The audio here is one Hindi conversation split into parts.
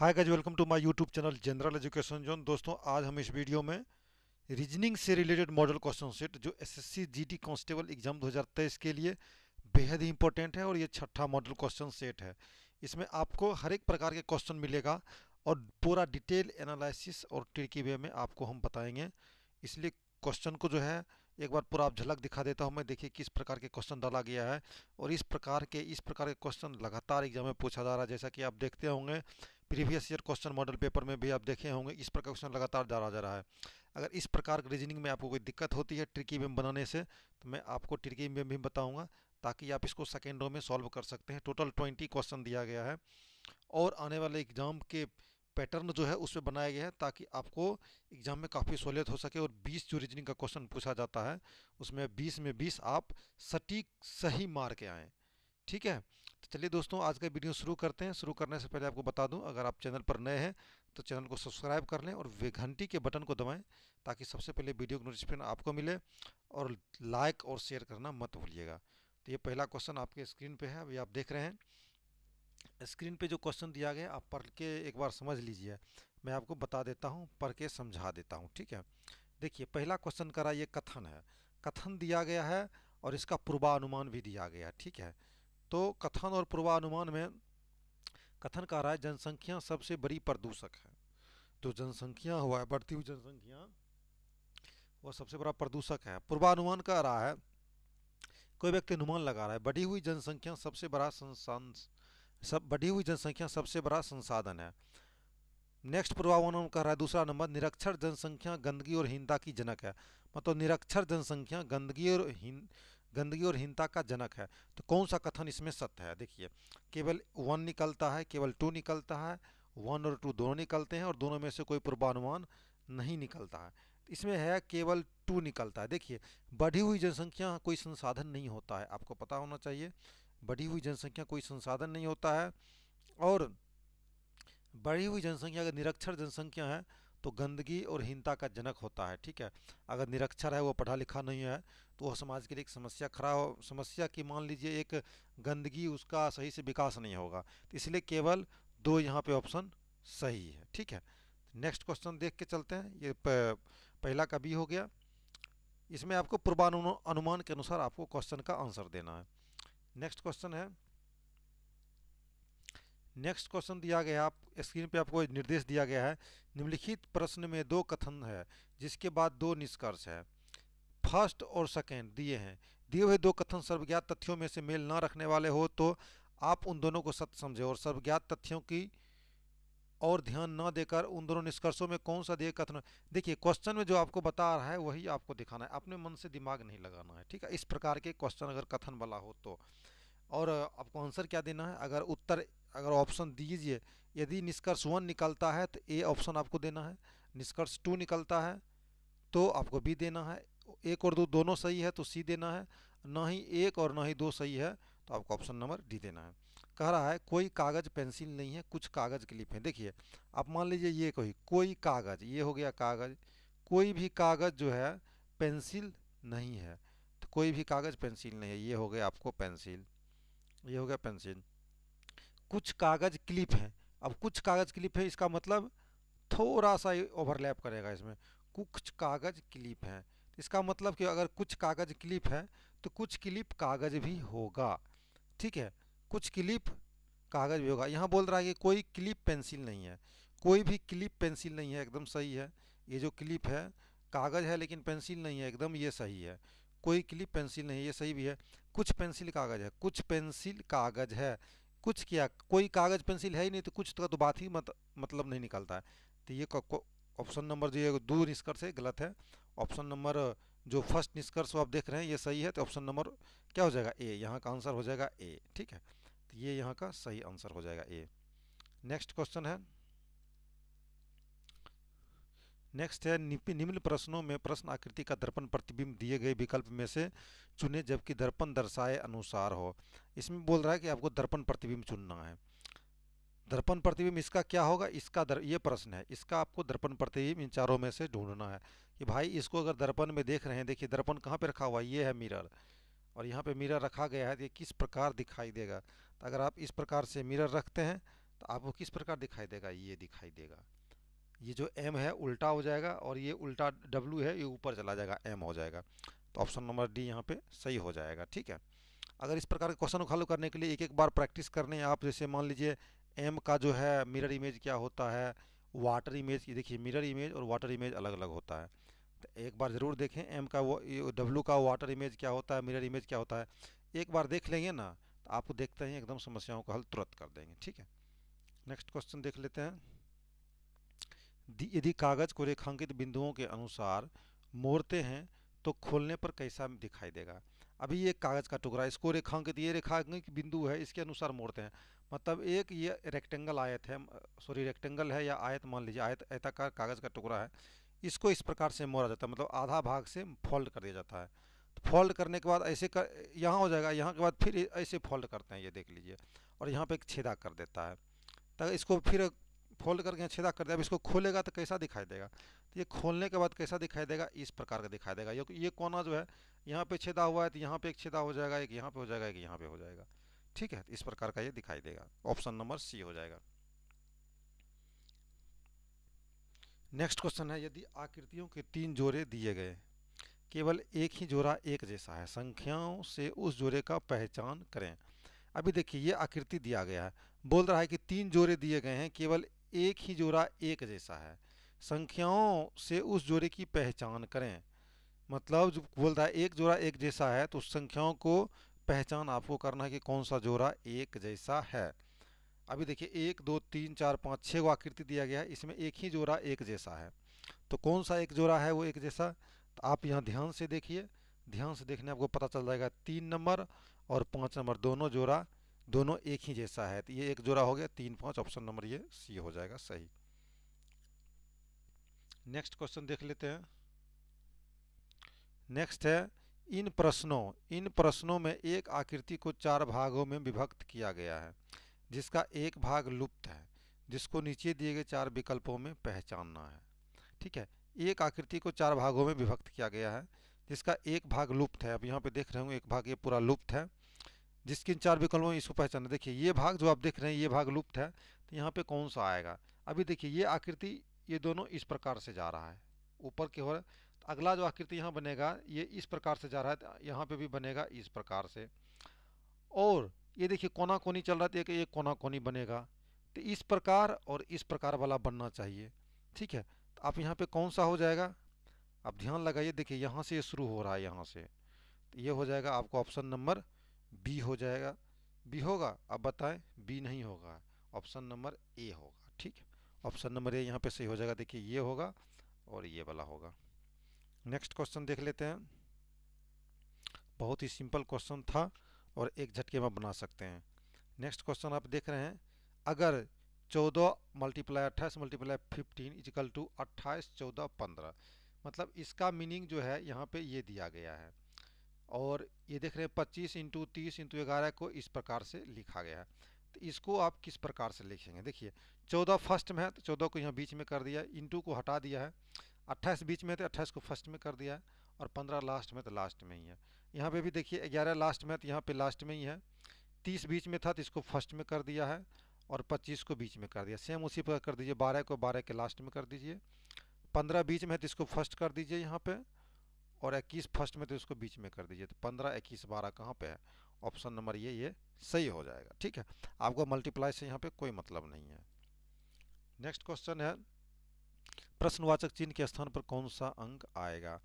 hi guys welcome to my YouTube channel general education zone दोस्तों आज हम इस वीडियो में रीजनिंग से रिलेटेड मॉडल क्वेश्चन सेट जो एसएससी जीटी कांस्टेबल एग्जाम 2023 के लिए बेहद ही इंपॉर्टेंट है और ये छठा मॉडल क्वेश्चन सेट है इसमें आपको हर एक प्रकार के क्वेश्चन मिलेगा और पूरा डिटेल एनालिसिस और ट्रिकी वे में आपको हम बताएंगे इसलिए क्वेश्चन को जो है एक बार पूरा आप झलक दिखा देता हूँ मैं देखिए किस प्रकार के क्वेश्चन डाला गया है और इस प्रकार के इस प्रकार के क्वेश्चन लगातार एग्जाम में पूछा जा रहा है जैसा कि आप देखते होंगे previous year question model paper में भी आप देखे होंगे इस प्रकार क्वेश्चन लगातार डाला जा रहा है अगर इस प्रकार की रीजनिंग में आपको कोई दिक्कत होती है ट्रिकी वेम बनाने से तो मैं आपको ट्रिकी में भी बताऊंगा ताकि आप इसको सेकेंडों में सॉल्व कर सकते हैं टोटल ट्वेंटी क्वेश्चन दिया गया है और आने वाले एग्जाम के पैटर्न जो है उसमें बनाया गया है ताकि आपको एग्ज़ाम में काफ़ी सहूलियत हो सके और 20 जो रीजनिंग का क्वेश्चन पूछा जाता है उसमें 20 में 20 आप सटीक सही मार के आएँ ठीक है तो चलिए दोस्तों आज का वीडियो शुरू करते हैं शुरू करने से पहले आपको बता दूं अगर आप चैनल पर नए हैं तो चैनल को सब्सक्राइब कर लें और वे घंटी के बटन को दबाएं ताकि सबसे पहले वीडियो की नोटिफिकेशन आपको मिले और लाइक और शेयर करना मत भूलिएगा तो ये पहला क्वेश्चन आपके स्क्रीन पर है अभी आप देख रहे हैं स्क्रीन पर जो क्वेश्चन दिया गया आप पढ़ के एक बार समझ लीजिए मैं आपको बता देता हूँ पढ़ के समझा देता हूँ ठीक है देखिए पहला क्वेश्चन करा ये कथन है कथन दिया गया है और इसका पूर्वानुमान भी दिया गया ठीक है तो कथन और पूर्वानुमान में कथन कह रहा है जनसंख्या सबसे बड़ी प्रदूषक है जो जनसंख्या हुआ है बढ़ती हुई जनसंख्या वह सबसे बड़ा प्रदूषक है पूर्वानुमान कह रहा है कोई व्यक्ति अनुमान लगा रहा है बढ़ी हुई जनसंख्या सबसे बड़ा संसान सब बढ़ी हुई जनसंख्या सबसे बड़ा संसाधन है नेक्स्ट पूर्वानुमान कह रहा है दूसरा नंबर निरक्षर जनसंख्या गंदगी और हीनता की जनक है मतलब निरक्षर जनसंख्या गंदगी और गंदगी और हीनता का जनक है तो कौन सा कथन इसमें सत्य है देखिए केवल वन निकलता है केवल टू निकलता है वन और टू दोनों निकलते हैं और दोनों में से कोई पूर्वानुमान नहीं निकलता है इसमें है केवल टू निकलता है देखिए बढ़ी हुई जनसंख्या कोई संसाधन नहीं होता है आपको पता होना चाहिए बढ़ी हुई जनसंख्या कोई संसाधन नहीं होता है और बढ़ी हुई जनसंख्या अगर निरक्षर जनसंख्या है तो गंदगी और हीनता का जनक होता है ठीक है अगर निरक्षर है वो पढ़ा लिखा नहीं है तो वह समाज के लिए एक समस्या खड़ा हो समस्या की मान लीजिए एक गंदगी उसका सही से विकास नहीं होगा तो इसलिए केवल दो यहाँ पे ऑप्शन सही है ठीक है नेक्स्ट क्वेश्चन देख के चलते हैं ये पहला का भी हो गया इसमें आपको पूर्वानु अनुमान के अनुसार आपको क्वेश्चन का आंसर देना है नेक्स्ट क्वेश्चन है नेक्स्ट क्वेश्चन दिया गया आप स्क्रीन पे आपको निर्देश दिया गया है निम्नलिखित प्रश्न में दो कथन है जिसके बाद दो निष्कर्ष है फर्स्ट और सेकेंड दिए हैं दिए हुए दो कथन सर्वज्ञात तथ्यों में से मेल न रखने वाले हो तो आप उन दोनों को सत्य समझें और सर्वज्ञात तथ्यों की और ध्यान न देकर उन दोनों निष्कर्षों में कौन सा दिए कथन देखिए क्वेश्चन में जो आपको बता रहा है वही आपको दिखाना है अपने मन से दिमाग नहीं लगाना है ठीक है इस प्रकार के क्वेश्चन अगर कथन वाला हो तो और आपको आंसर क्या देना है अगर उत्तर अगर ऑप्शन दीजिए यदि निष्कर्ष वन निकलता है तो ए ऑप्शन आपको देना है निष्कर्ष टू निकलता है तो आपको बी देना है एक और दो दोनों सही है तो सी देना है ना ही एक और ना ही दो सही है तो आपको ऑप्शन नंबर डी देना है कह रहा है कोई कागज़ पेंसिल नहीं है कुछ कागज़ क्लिप है देखिए आप मान लीजिए ये कोई कोई कागज़ ये हो गया कागज़ कोई भी कागज़ जो है पेंसिल नहीं है तो कोई भी कागज़ पेंसिल नहीं है ये हो गया आपको पेंसिल ये हो गया पेंसिल कुछ कागज़ क्लिप हैं अब कुछ कागज़ क्लिप है इसका मतलब थोड़ा सा ओवरलैप करेगा इसमें कुछ कागज़ क्लिप हैं इसका मतलब कि अगर कुछ कागज़ क्लिप है तो कुछ क्लिप कागज़ भी होगा ठीक है कुछ क्लिप कागज़ भी होगा यहाँ बोल रहा है कि कोई क्लिप पेंसिल नहीं है कोई भी क्लिप पेंसिल नहीं है एकदम सही है ये जो क्लिप है कागज़ है लेकिन पेंसिल नहीं है एकदम ये सही है कोई क्लिप पेंसिल नहीं है ये सही भी है कुछ पेंसिल कागज़ है कुछ पेंसिल कागज़ है कुछ क्या कोई कागज़ पेंसिल है ही नहीं तो कुछ तो, तो बात ही मत मतलब नहीं निकलता है तो ये ऑप्शन नंबर जो है दूर निष्कर्ष है गलत है ऑप्शन नंबर जो फर्स्ट निष्कर्ष आप देख रहे हैं ये सही है तो ऑप्शन नंबर क्या हो जाएगा ए यहाँ का आंसर हो जाएगा ए ठीक है तो ये यहाँ का सही आंसर हो जाएगा ए नेक्स्ट क्वेश्चन है नेक्स्ट है निम्न प्रश्नों में प्रश्न आकृति का दर्पण प्रतिबिंब दिए गए विकल्प में से चुने जबकि दर्पण दर्शाए अनुसार हो इसमें बोल रहा है कि आपको दर्पण प्रतिबिंब चुनना है दर्पण प्रतिबिंब इसका क्या होगा इसका दर ये प्रश्न है इसका आपको दर्पण प्रतिबिंब इन चारों में से ढूंढना है कि भाई इसको अगर दर्पण में देख रहे हैं देखिए दर्पण कहाँ पे रखा हुआ है ये है मिरर और यहाँ पे मिरर रखा गया है ये किस प्रकार दिखाई देगा तो अगर आप इस प्रकार से मिरर रखते हैं तो आपको किस प्रकार दिखाई देगा ये दिखाई देगा ये जो एम है उल्टा हो जाएगा और ये उल्टा डब्ल्यू है ये ऊपर चला जाएगा एम हो जाएगा तो ऑप्शन नंबर डी यहाँ पे सही हो जाएगा ठीक है अगर इस प्रकार के क्वेश्चन को उखालू करने के लिए एक एक बार प्रैक्टिस करने आप जैसे मान लीजिए एम का जो है मिरर इमेज क्या होता है वाटर इमेज की देखिए मिरर इमेज और वाटर इमेज अलग अलग होता है तो एक बार ज़रूर देखें एम का वो डब्लू का वाटर इमेज क्या होता है मिरर इमेज क्या होता है एक बार देख लेंगे ना तो आपको देखते हैं एकदम समस्याओं का हल तुरंत कर देंगे ठीक है नेक्स्ट क्वेश्चन देख लेते हैं यदि कागज़ को रेखांकित बिंदुओं के अनुसार मोड़ते हैं तो खोलने पर कैसा दिखाई देगा अभी एक कागज़ का टुकड़ा इसको रेखांकित ये रेखांकित बिंदु है इसके अनुसार मोड़ते हैं मतलब एक ये रेक्टेंगल आयत है सॉरी रेक्टेंगल है या आयत मान लीजिए आयत आयताकार कागज़ का टुकड़ा है इसको इस प्रकार से मोड़ा जाता है मतलब आधा भाग से फोल्ड कर दिया जाता है तो फोल्ड करने के बाद ऐसे कर यहाँ हो जाएगा यहाँ के बाद फिर ऐसे फोल्ड करते हैं ये देख लीजिए और यहाँ पर एक छेदा कर देता है तो इसको फिर फोल्ड करके छेदा कर दिया अब इसको खोलेगा तो कैसा दिखाई देगा तो ये खोलने के बाद कैसा दिखाई देगा इस प्रकार का दिखाई देगा ये कोना जो है यहाँ पे छेदा हुआ है तो यहाँ पे एक छेदा हो जाएगा एक यहाँ पे हो जाएगा एक यहाँ पे हो जाएगा ठीक है इस प्रकार का ये दिखाई देगा ऑप्शन नंबर सी हो जाएगा नेक्स्ट क्वेश्चन है यदि आकृतियों के तीन जोड़े दिए गए केवल एक ही जोड़ा एक जैसा है संख्याओं से उस जोड़े का पहचान करें अभी देखिए ये आकृति दिया गया है बोल रहा है कि तीन जोड़े दिए गए हैं केवल एक ही जोड़ा एक जैसा है संख्याओं से उस जोड़े की पहचान करें मतलब जब बोलता है एक जोड़ा एक जैसा है तो संख्याओं को पहचान आपको करना है कि कौन सा जोड़ा एक जैसा है अभी देखिए एक दो तीन चार पाँच छः को आकृति दिया गया है इसमें एक ही जोड़ा एक जैसा है तो कौन सा एक जोड़ा है वो एक जैसा तो आप यहाँ ध्यान से देखिए ध्यान से देखने आपको पता चल जाएगा तीन नंबर और पाँच नंबर दोनों जोड़ा दोनों एक ही जैसा है तो ये एक जोड़ा हो गया तीन पाँच ऑप्शन नंबर ये सी हो जाएगा सही नेक्स्ट क्वेश्चन देख लेते हैं नेक्स्ट है इन प्रश्नों इन प्रश्नों में एक आकृति को चार भागों में विभक्त किया गया है जिसका एक भाग लुप्त है जिसको नीचे दिए गए चार विकल्पों में पहचानना है ठीक है एक आकृति को चार भागों में विभक्त किया गया है जिसका एक भाग लुप्त है अब यहाँ पे देख रहे हूँ एक भाग ये पूरा लुप्त है जिसके इन चार विकल्पों में इसको पहचाना देखिए ये भाग जो आप देख रहे हैं ये भाग लुप्त है तो यहाँ पे कौन सा आएगा अभी देखिए ये आकृति ये दोनों इस प्रकार से जा रहा है ऊपर की ओर तो अगला जो आकृति यहाँ बनेगा ये इस प्रकार से जा रहा है तो यहाँ पे भी बनेगा इस प्रकार से और ये देखिए कोना कोनी चल रहा था तो कि ये कोना कोनी बनेगा तो इस प्रकार और इस प्रकार वाला बनना चाहिए ठीक है तो आप यहाँ पर कौन सा हो जाएगा आप ध्यान लगाइए देखिए यहाँ से ये शुरू हो रहा है यहाँ से तो ये हो जाएगा आपको ऑप्शन नंबर बी हो जाएगा बी होगा अब बताएं बी नहीं होगा ऑप्शन नंबर ए होगा ठीक ऑप्शन नंबर ए यहाँ पे सही हो जाएगा देखिए ये होगा और ये वाला होगा नेक्स्ट क्वेश्चन देख लेते हैं बहुत ही सिंपल क्वेश्चन था और एक झटके में बना सकते हैं नेक्स्ट क्वेश्चन आप देख रहे हैं अगर चौदह मल्टीप्लाई अट्ठाईस मल्टीप्लाई फिफ्टीन इजिकल टू अट्ठाईस चौदह पंद्रह मतलब इसका मीनिंग जो है यहाँ पे ये दिया गया है और ये देख रहे हैं पच्चीस इंटू तीस इंटू ग्यारह को इस प्रकार से लिखा गया है तो इसको आप किस प्रकार से लिखेंगे देखिए चौदह फर्स्ट में है तो चौदह को यहाँ बीच में कर दिया इंटू को हटा दिया है अट्ठाईस बीच में है तो अट्ठाईस को फर्स्ट में कर दिया है और पंद्रह लास्ट में तो लास्ट में ही है यहाँ पे भी देखिए ग्यारह लास्ट में है तो यहाँ पे लास्ट में ही है तीस बीच में था तो इसको फर्स्ट में कर दिया है और पच्चीस को बीच में कर दिया सेम उसी पर कर दीजिए बारह को बारह के लास्ट में कर दीजिए पंद्रह बीच में है तो इसको फर्स्ट कर दीजिए यहाँ पर और इक्कीस फर्स्ट में तो इसको बीच में कर दीजिए तो पंद्रह इक्कीस बारह कहाँ पे है ऑप्शन नंबर ये ये सही हो जाएगा ठीक है आपको मल्टीप्लाई से यहाँ पे कोई मतलब नहीं है नेक्स्ट क्वेश्चन है प्रश्नवाचक चिन्ह के स्थान पर कौन सा अंक आएगा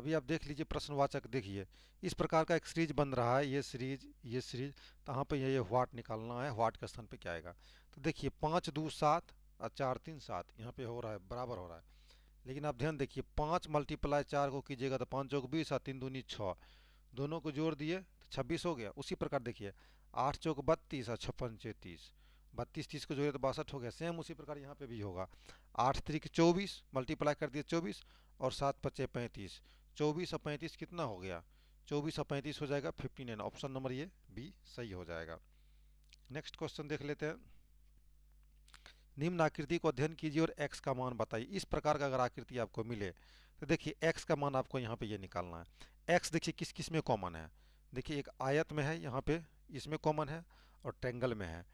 अभी आप देख लीजिए प्रश्नवाचक देखिए इस प्रकार का एक सीरीज बन रहा है ये सीरीज ये सीरीज कहाँ तो पे ये व्हाट निकालना है व्हाट के स्थान पर क्या आएगा तो देखिए पाँच दो सात और चार तीन सात यहाँ पे हो रहा है बराबर हो रहा है लेकिन आप ध्यान देखिए पाँच मल्टीप्लाई चार को कीजिएगा तो पाँच चौक बीस और तीन दूनी छः दोनों को जोड़ दिए तो छब्बीस हो गया उसी प्रकार देखिए आठ चौक बत्तीस और छप्पन चौतीस बत्तीस तीस को जोड़िए तो बासठ हो गया सेम उसी प्रकार यहाँ पे भी होगा आठ तरीक चौबीस मल्टीप्लाई कर दिए चौबीस और सात पच्चे पैंतीस चौबीस और पैंतीस कितना हो गया चौबीस और पैंतीस हो जाएगा फिफ्टी नाइन ऑप्शन नंबर ये बी सही हो जाएगा नेक्स्ट क्वेश्चन देख लेते हैं निम्न आकृति को अध्ययन कीजिए और एक्स का मान बताइए इस प्रकार का अगर आकृति आपको मिले तो देखिए एक्स का मान आपको यहाँ पे ये निकालना है एक्स देखिए किस किस में कॉमन है देखिए एक आयत में है यहाँ पे इसमें कॉमन है और ट्रेंगल में है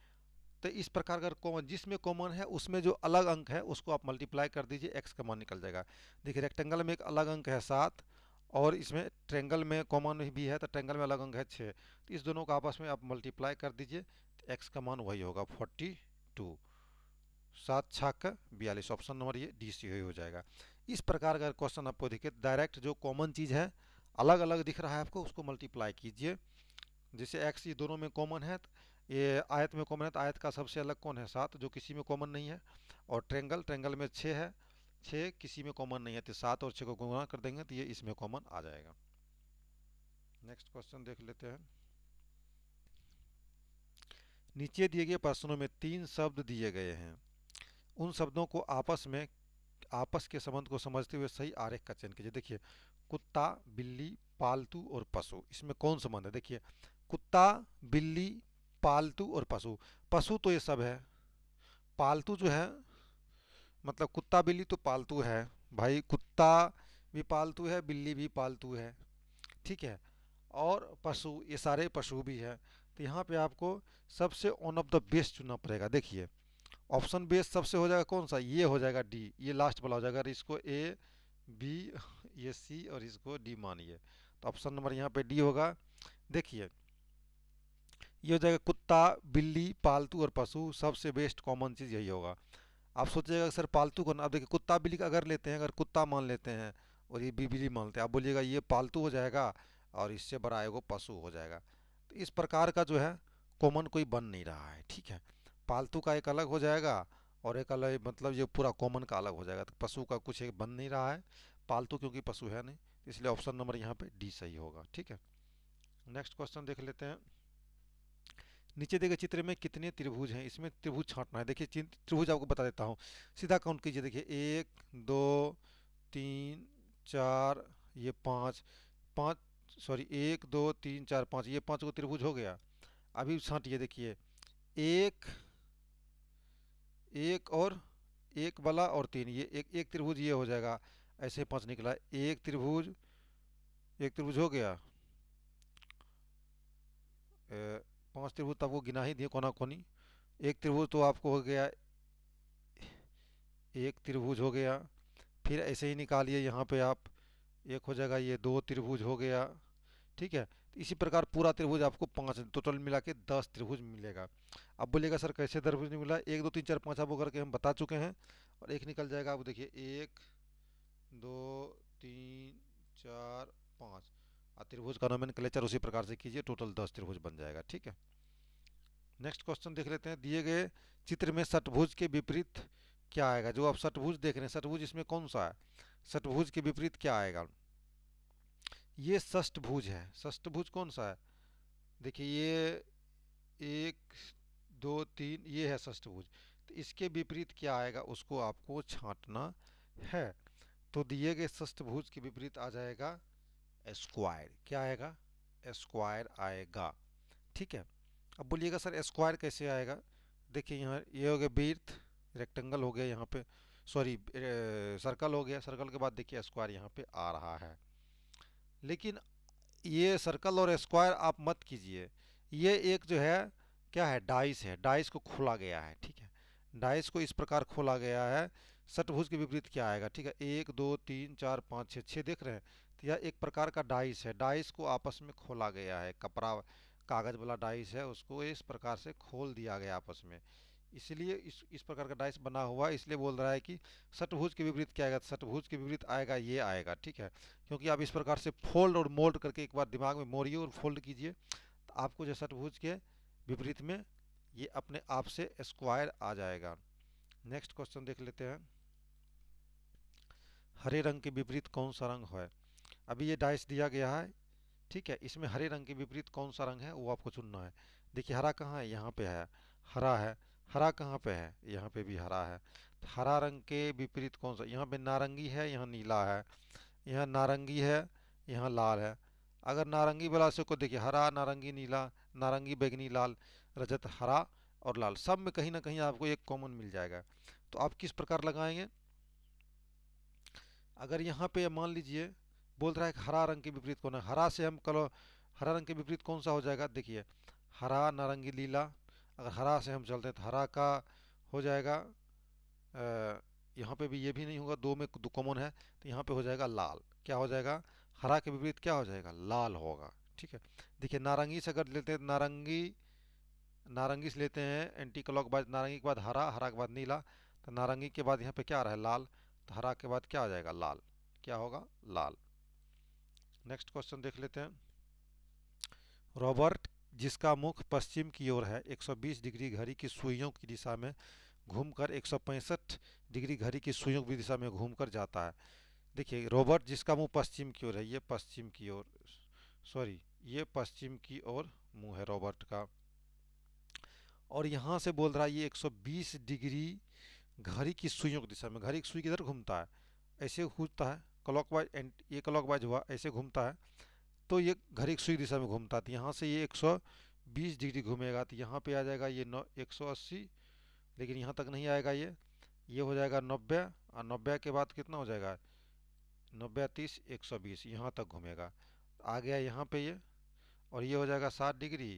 तो इस प्रकार अगर कॉमन जिसमें कॉमन है उसमें जो अलग अंक है उसको आप मल्टीप्लाई कर दीजिए एक्स का मान निकल जाएगा देखिए रेक्टेंगल में एक अलग अंक है सात और इसमें ट्रेंगल में कॉमन भी है तो ट्रेंगल में अलग अंक है छः तो इस दोनों का आपस में आप मल्टीप्लाई कर दीजिए तो एक्स का मान वही होगा फोर्टी टू सात छाक बयालीस ऑप्शन नंबर ये डी सी हो जाएगा इस प्रकार का क्वेश्चन आपको देखिए डायरेक्ट जो कॉमन चीज़ है अलग अलग दिख रहा है आपको उसको मल्टीप्लाई कीजिए जैसे एक्स ये दोनों में कॉमन है ये आयत में कॉमन है तो आयत का सबसे अलग कौन है सात जो किसी में कॉमन नहीं है और ट्रेंगल ट्रेंगल में छः है छः किसी में कॉमन नहीं है तो सात और छः को गुणा कर देंगे तो ये इसमें कॉमन आ जाएगा नेक्स्ट क्वेश्चन देख लेते हैं नीचे दिए गए प्रश्नों में तीन शब्द दिए गए हैं उन शब्दों को आपस में आपस के संबंध को समझते हुए सही आरेख का चयन कीजिए देखिए कुत्ता बिल्ली पालतू और पशु इसमें कौन संबंध है देखिए कुत्ता बिल्ली पालतू और पशु पशु तो ये सब है पालतू जो है मतलब कुत्ता बिल्ली तो पालतू है भाई कुत्ता भी पालतू है बिल्ली भी पालतू है ठीक है और पशु ये सारे पशु भी हैं तो यहाँ पे आपको सबसे वन ऑफ द बेस्ट चुनना पड़ेगा देखिए ऑप्शन बेस सबसे हो जाएगा कौन सा ये हो जाएगा डी ये लास्ट वाला हो जाएगा अगर इसको ए बी ये सी और इसको डी मानिए तो ऑप्शन नंबर यहाँ पे डी होगा देखिए ये हो जाएगा कुत्ता बिल्ली पालतू और पशु सबसे बेस्ट कॉमन चीज़ यही होगा आप सोचिएगा सर पालतू कौन अब देखिए कुत्ता बिल्ली का अगर लेते हैं अगर कुत्ता मान लेते हैं और ये बिल्ली मानते हैं आप बोलिएगा ये पालतू हो जाएगा और इससे बड़ा आएगा पशु हो जाएगा तो इस प्रकार का जो है कॉमन कोई बन नहीं रहा है ठीक है पालतू का एक अलग हो जाएगा और एक अलग मतलब ये पूरा कॉमन का अलग हो जाएगा तो पशु का कुछ एक बन नहीं रहा है पालतू क्योंकि पशु है नहीं इसलिए ऑप्शन नंबर यहाँ पे डी सही होगा ठीक है नेक्स्ट क्वेश्चन देख लेते हैं नीचे देखे चित्र में कितने त्रिभुज हैं इसमें त्रिभुज छाटना है देखिए त्रिभुज आपको बता देता हूँ सीधा काउंट कीजिए देखिए एक दो तीन चार ये पाँच पाँच सॉरी एक दो तीन चार पाँच ये पाँच को त्रिभुज हो गया अभी छाटिए देखिए एक एक और एक वाला और तीन ये एक एक त्रिभुज ये हो जाएगा ऐसे पांच निकला एक त्रिभुज एक त्रिभुज हो गया पांच त्रिभुज तब वो गिना ही दिए कोना कोनी एक त्रिभुज तो आपको हो गया एक त्रिभुज हो गया फिर ऐसे ही निकालिए यहाँ पे आप एक हो जाएगा ये दो त्रिभुज हो गया ठीक है इसी प्रकार पूरा त्रिभुज आपको पाँच टोटल मिला के दस त्रिभुज मिलेगा अब बोलिएगा सर कैसे त्रिभुज नहीं मिला एक दो तीन चार पाँच होकर के हम बता चुके हैं और एक निकल जाएगा आप देखिए एक दो तीन चार पाँच और त्रिभुज का नोमेन कलेक्चर उसी प्रकार से कीजिए टोटल दस त्रिभुज बन जाएगा ठीक है नेक्स्ट क्वेश्चन देख लेते हैं दिए गए चित्र में सटभुज के विपरीत क्या आएगा जो आप सटभुज देख रहे हैं सटभुज इसमें कौन सा है सटभुज के विपरीत क्या आएगा ये षष्ठभुज है षष्ठभुज कौन सा है देखिए ये एक दो तीन ये है षष्ठभुज तो इसके विपरीत क्या आएगा उसको आपको छांटना है तो दिए गए षष्ठभुज के विपरीत आ जाएगा स्क्वायर क्या आएगा स्क्वायर आएगा ठीक है अब बोलिएगा सर स्क्वायर कैसे आएगा देखिए यहाँ ये हो गया बीर्थ रेक्टेंगल हो गया यहाँ पे सॉरी सर्कल हो गया सर्कल के बाद देखिए स्क्वायर यहाँ पे आ रहा है लेकिन ये सर्कल और स्क्वायर आप मत कीजिए ये एक जो है क्या है डाइस है डाइस को खोला गया है ठीक है डाइस को इस प्रकार खोला गया है सटभुज के विपरीत क्या आएगा ठीक है एक दो तीन चार पाँच छः छः देख रहे हैं तो यह एक प्रकार का डाइस है डाइस को आपस में खोला गया है कपड़ा कागज़ वाला डाइस है उसको इस प्रकार से खोल दिया गया आपस में इसलिए इस इस प्रकार का डाइस बना हुआ है इसलिए बोल रहा है कि सटभुज के विपरीत क्या आएगा सटभुज के विपरीत आएगा ये आएगा ठीक है क्योंकि आप इस प्रकार से फोल्ड और मोल्ड करके एक बार दिमाग में मोड़िए और फोल्ड कीजिए तो आपको जो सटभुज के विपरीत में ये अपने आप से स्क्वायर आ जाएगा नेक्स्ट क्वेश्चन देख लेते हैं हरे रंग के विपरीत कौन सा रंग है अभी ये डाइस दिया गया है ठीक है इसमें हरे रंग के विपरीत कौन सा रंग है वो आपको चुनना है देखिए हरा कहाँ है यहाँ पे है हरा है हरा कहाँ पे है यहाँ पे भी हरा है तो हरा रंग के विपरीत कौन सा यहाँ पे नारंगी है यहाँ नीला है यहाँ नारंगी है यहाँ लाल है अगर नारंगी वाला से को देखिए हरा नारंगी नीला नारंगी बैगनी लाल रजत हरा और लाल सब में कहीं ना कहीं आपको एक कॉमन मिल जाएगा तो आप किस प्रकार लगाएंगे अगर यहाँ पे मान लीजिए बोल रहा है कि हरा रंग के विपरीत कौन है हरा से हम कलो हरा रंग के विपरीत कौन सा हो जाएगा देखिए हरा नारंगी लीला अगर हरा से हम चलते हैं तो हरा का हो जाएगा यहाँ पे भी ये भी नहीं होगा दो में दो कॉमन है तो यहाँ पे हो जाएगा लाल क्या हो जाएगा हरा के विपरीत क्या हो जाएगा लाल होगा ठीक है देखिए नारंगी से अगर लेते हैं नारंगी नारंगी से लेते हैं एंटी क्लॉक बाद नारंगी के बाद हरा हरा के बाद नीला तो नारंगी के बाद यहाँ पर क्या आ रहा है लाल तो हरा के बाद क्या हो जाएगा लाल क्या होगा लाल नेक्स्ट क्वेश्चन देख लेते हैं रॉबर्ट जिसका मुख पश्चिम की ओर है 120 डिग्री घड़ी की सुइयों की दिशा में घूमकर 165 डिग्री घड़ी की सुइयों की दिशा में घूमकर जाता है देखिए रोबोट जिसका मुंह पश्चिम की ओर है ये पश्चिम की ओर सॉरी ये पश्चिम की ओर मुंह है रोबोट का और यहाँ से बोल रहा है ये 120 डिग्री घड़ी की सुइयों की दिशा में घड़ी की सुई किधर घूमता है ऐसे घूमता है वाइज एंड ये क्लॉक हुआ ऐसे घूमता है तो ये घर एक सुई दिशा में घूमता तो यहाँ से ये 120 डिग्री घूमेगा तो यहाँ पे आ जाएगा ये नौ एक लेकिन यहाँ तक नहीं आएगा ये ये हो जाएगा नब्बे और नब्बे के बाद कितना हो जाएगा नब्बे तीस एक सौ बीस यहाँ तक घूमेगा आ गया यहाँ पे ये और ये हो जाएगा सात डिग्री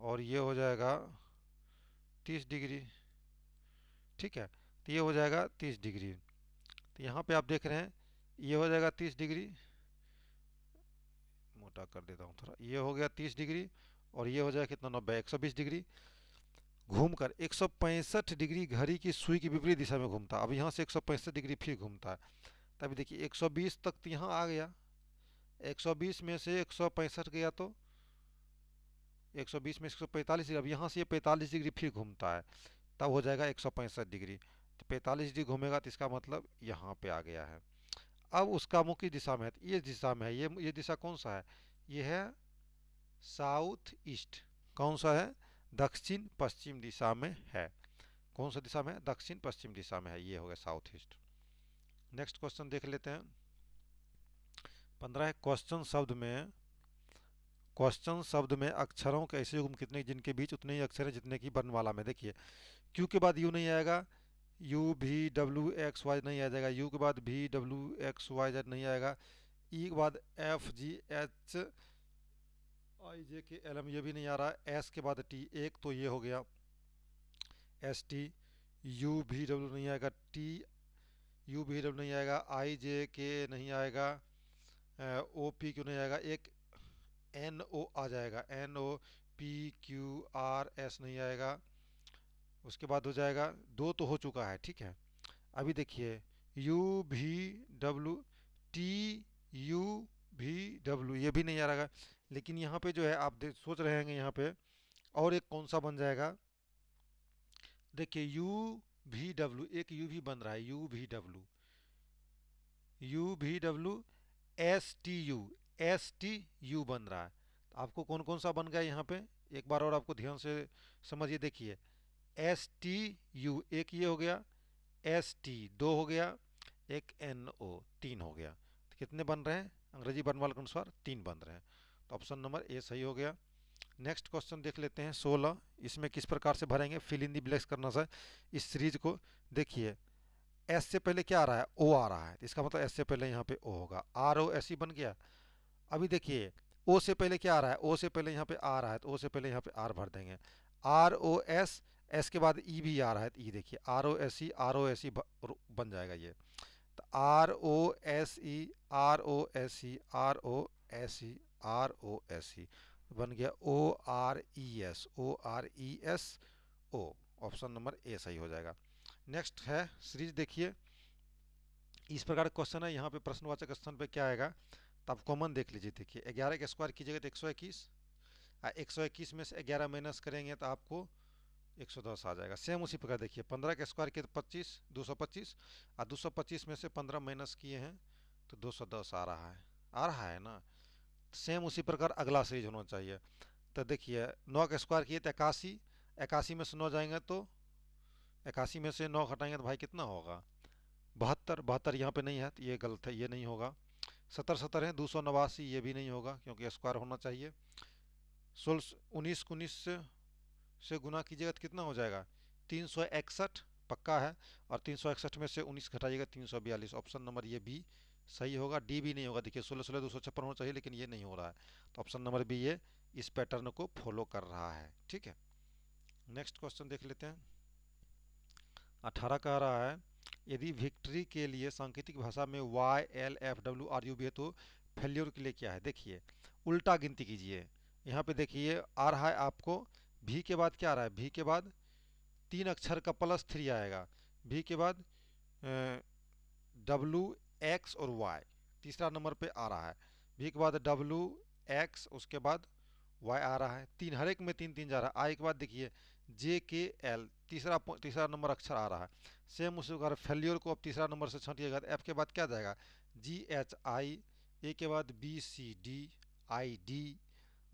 और ये हो जाएगा तीस डिग्री ठीक है तो ये हो जाएगा तीस डिग्री तो यहाँ पे आप देख रहे हैं ये हो जाएगा तीस डिग्री छोटा कर देता हूँ थोड़ा ये हो गया तीस डिग्री और ये हो जाएगा कितना नब्बे एक सौ बीस डिग्री घूमकर एक सौ पैंसठ डिग्री घड़ी की सुई की विपरीत दिशा में घूमता है अब यहाँ से एक सौ पैंसठ डिग्री फिर घूमता है तभी देखिए एक सौ बीस तक तो यहाँ आ गया एक सौ बीस में से एक सौ पैंसठ गया तो एक सौ बीस में एक सौ पैंतालीस डिग्री अब यहाँ से ये पैंतालीस डिग्री फिर घूमता है तब हो जाएगा एक सौ पैंसठ डिग्री तो पैंतालीस डिग्री घूमेगा तो इसका मतलब यहाँ पे आ गया है अब उसका मुख्य दिशा में है तो ये दिशा में है ये ये दिशा कौन सा है ये है साउथ ईस्ट कौन सा है दक्षिण पश्चिम दिशा में है कौन सा दिशा में दक्षिण पश्चिम दिशा में है ये हो गया साउथ ईस्ट नेक्स्ट क्वेश्चन देख लेते हैं पंद्रह क्वेश्चन शब्द में क्वेश्चन शब्द में अक्षरों के ऐसे युग्म कितने जिनके बीच उतने ही अक्षर हैं जितने की वर्णमाला में देखिए क्यू के बाद यू नहीं आएगा you V W x Y नहीं आ जाएगा यू के बाद भी डब्ल्यू एक्स वाई जेड नहीं आएगा ई e के बाद F G H I J K L M ये भी नहीं आ रहा एस के बाद टी एक तो ये हो गया S T U V W नहीं आएगा टी यू भी डब्ल्यू नहीं आएगा आई जे के नहीं आएगा ओ पी क्यों नहीं आएगा एक एन ओ आ जाएगा N O P Q R S नहीं आएगा उसके बाद हो जाएगा दो तो हो चुका है ठीक है अभी देखिए U V W T U V W ये भी नहीं आ रहा है लेकिन यहाँ पे जो है आप देख सोच रहे हैं यहाँ पे और एक कौन सा बन जाएगा देखिए यू भी डब्ल्यू एक यू भी बन रहा है U V W U V W S T U S T U बन रहा है तो आपको कौन कौन सा बन गया यहाँ पे एक बार और आपको ध्यान से समझिए देखिए एस टी यू एक ये हो गया एस टी दो हो गया एक एन ओ तीन हो गया तो कितने बन रहे हैं अंग्रेजी बनवाल के अनुसार तीन बन रहे हैं तो ऑप्शन नंबर ए सही हो गया नेक्स्ट क्वेश्चन देख लेते हैं सोलह इसमें किस प्रकार से भरेंगे फिल इन दी ब्लैक्स करना सर इस सीरीज को देखिए एस से पहले क्या आ रहा है ओ आ रहा है इसका मतलब एस से पहले यहाँ पे ओ होगा आर ओ एस ही बन गया अभी देखिए ओ से पहले क्या आ रहा है ओ से पहले यहाँ पे आ रहा है तो ओ से पहले यहाँ पे आर भर देंगे आर ओ एस एस के बाद ई e भी आ रहा है तो ई e देखिए R O S E R O S E बन जाएगा ये R O S E R O S E R O S E R O S E बन गया O R E S O R E S O option number A सही हो जाएगा नेक्स्ट है सीरीज देखिए इस प्रकार क्वेश्चन है यहाँ पे प्रश्नवाचक स्थान पे क्या आएगा तो आप कॉमन देख लीजिए देखिए ग्यारह का स्क्वायर कीजिएगा तो एक सौ इक्कीस एक सौ इक्कीस में से ग्यारह माइनस करेंगे तो आपको 110 आ जाएगा सेम उसी प्रकार देखिए 15 के स्क्वायर किए तो 25 225 और 225 में से 15 माइनस किए हैं तो 210 आ रहा है आ रहा है ना सेम उसी प्रकार अगला सीरीज होना चाहिए तो देखिए नौ के स्क्वायर किए तो इक्यासी इक्यासी में से नौ जाएंगे तो इक्यासी में से नौ घटाएंगे तो भाई कितना होगा बहत्तर बहत्तर यहाँ पर नहीं है तो ये गलत है ये नहीं होगा सत्तर सत्तर है दो सौ नवासी ये भी नहीं होगा क्योंकि स्क्वायर होना चाहिए सोलह उन्नीस उन्नीस से से गुना कीजिएगा तो कितना हो जाएगा तीन पक्का है और तीन में से उन्नीस घटाइएगा तीन ऑप्शन नंबर ये भी सही होगा डी भी नहीं होगा देखिए सोलह सोलह दो सौ छप्पन होना चाहिए लेकिन ये नहीं हो रहा है तो ऑप्शन नंबर बी ये इस पैटर्न को फॉलो कर रहा है ठीक है नेक्स्ट क्वेश्चन देख लेते हैं अठारह कह रहा है यदि विक्ट्री के लिए सांकेतिक भाषा में Y L F W R U B है तो फेल्योर के लिए क्या है देखिए उल्टा गिनती कीजिए यहाँ पे देखिए आ रहा है आपको भी के बाद क्या आ रहा है भी के बाद तीन अक्षर का प्लस थ्री आएगा भी के बाद डब्लू एक्स और वाई तीसरा नंबर पे आ रहा है भी के बाद डब्लू एक्स उसके बाद वाई आ रहा है तीन हर एक में तीन तीन जा रहा है आई के बाद देखिए जे के एल तीसरा तीसरा नंबर अक्षर आ रहा है सेम उसी प्रकार फेल्योर को अब तीसरा नंबर से छंटिएगा एफ के बाद क्या जाएगा जी एच आई ए के बाद B C D I D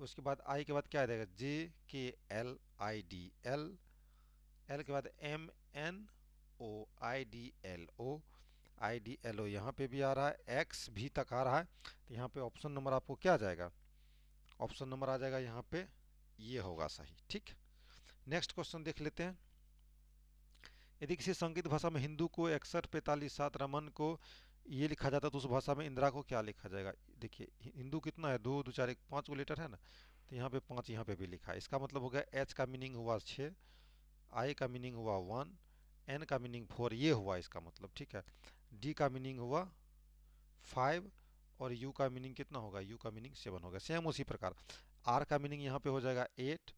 उसके बाद आई के बाद क्या आ जाएगा J K L I D L L के बाद M N O I D L O I D L O यहाँ पे भी आ रहा है एक्स भी तक आ रहा है तो यहाँ पे ऑप्शन नंबर आपको क्या आ जाएगा ऑप्शन नंबर आ जाएगा यहाँ पे ये होगा सही ठीक नेक्स्ट क्वेश्चन देख लेते हैं यदि किसी संगीत भाषा में हिंदू को इकसठ पैंतालीस सात रमन को ये लिखा जाता है तो उस भाषा में इंदिरा को क्या लिखा जाएगा देखिए हिंदू कितना है दो दो चार एक पाँच को लेटर है ना तो यहाँ पे पाँच यहाँ पे भी लिखा है इसका मतलब हो गया एच का मीनिंग हुआ छः आई का मीनिंग हुआ वन एन का मीनिंग फोर ये हुआ इसका मतलब ठीक है डी का मीनिंग हुआ फाइव और यू का मीनिंग कितना होगा यू का मीनिंग सेवन होगा सेम उसी प्रकार आर का मीनिंग यहाँ पे हो जाएगा एट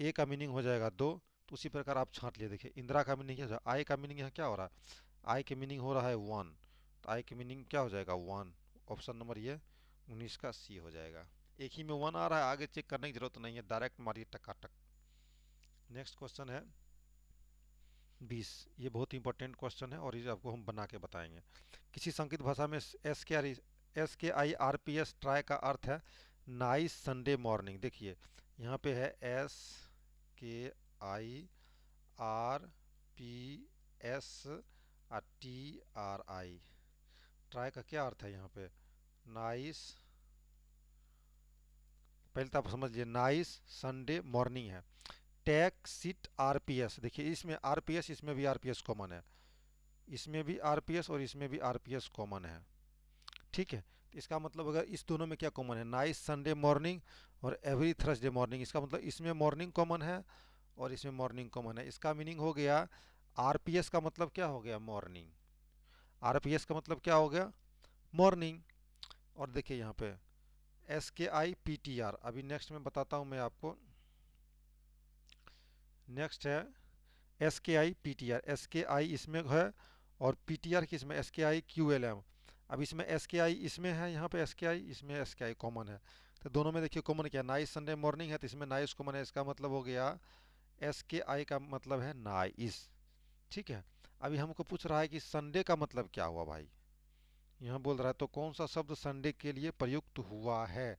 ए का मीनिंग हो जाएगा दो तो उसी प्रकार आप छाँट लिए देखिए इंदिरा का मीनिंग क्या आई का मीनिंग यहाँ क्या हो रहा है आई के मीनिंग हो रहा है वन आई की मीनिंग क्या हो जाएगा वन ऑप्शन नंबर ये उन्नीस का सी हो जाएगा एक ही में वन आ रहा है आगे चेक करने की जरूरत तो नहीं है डायरेक्ट मारिए टकाटक नेक्स्ट क्वेश्चन है बीस ये बहुत इंपॉर्टेंट क्वेश्चन है और ये आपको हम बना के बताएंगे किसी संकित भाषा में एस के R S K I R P S try का अर्थ है नाइस संडे मॉर्निंग देखिए यहाँ पे है S K I R P S T R I try का क्या अर्थ है यहाँ पे नाइस पहले तो आप समझ लीजिए नाइस संडे मॉर्निंग है टैक सीट आरपीएस देखिए इसमें आरपीएस इसमें भी आरपीएस कॉमन है इसमें भी आरपीएस और इसमें भी आरपीएस कॉमन है ठीक है तो इसका मतलब अगर इस दोनों में क्या कॉमन है नाइस संडे मॉर्निंग और एवरी थर्सडे मॉर्निंग इसका मतलब इसमें मॉर्निंग कॉमन है और इसमें मॉर्निंग कॉमन है इसका मीनिंग हो गया एस का मतलब क्या हो गया मॉर्निंग आर का मतलब क्या हो गया मॉर्निंग और देखिए यहाँ पे S K I P T R अभी नेक्स्ट में बताता हूँ मैं आपको नेक्स्ट है S K I P T R S K I इसमें है और पी टी आर किस में S K I Q L M अब इसमें एस के आई इसमें है यहाँ पे एस के आई इसमें एस के आई कॉमन है तो दोनों में देखिए कॉमन क्या नाइस संडे मॉर्निंग है तो इसमें नाइस कॉमन है इसका मतलब हो गया एस के आई का मतलब है नाइस ठीक है अभी हमको पूछ रहा है कि संडे का मतलब क्या हुआ भाई यहाँ बोल रहा है तो कौन सा शब्द संडे के लिए प्रयुक्त हुआ है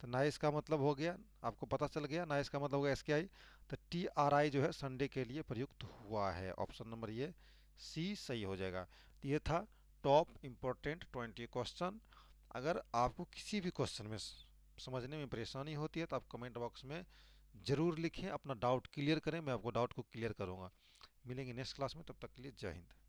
तो नाइस का मतलब हो गया आपको पता चल गया नाइस का मतलब हो गया एस के आई तो टी आर आई जो है संडे के लिए प्रयुक्त हुआ है ऑप्शन नंबर ये सी सही हो जाएगा तो ये था टॉप इम्पोर्टेंट ट्वेंटी क्वेश्चन अगर आपको किसी भी क्वेश्चन में समझने में परेशानी होती है तो आप कमेंट बॉक्स में ज़रूर लिखें अपना डाउट क्लियर करें मैं आपको डाउट को क्लियर करूँगा मिलेंगे नेक्स्ट क्लास में तब तक के लिए जय हिंद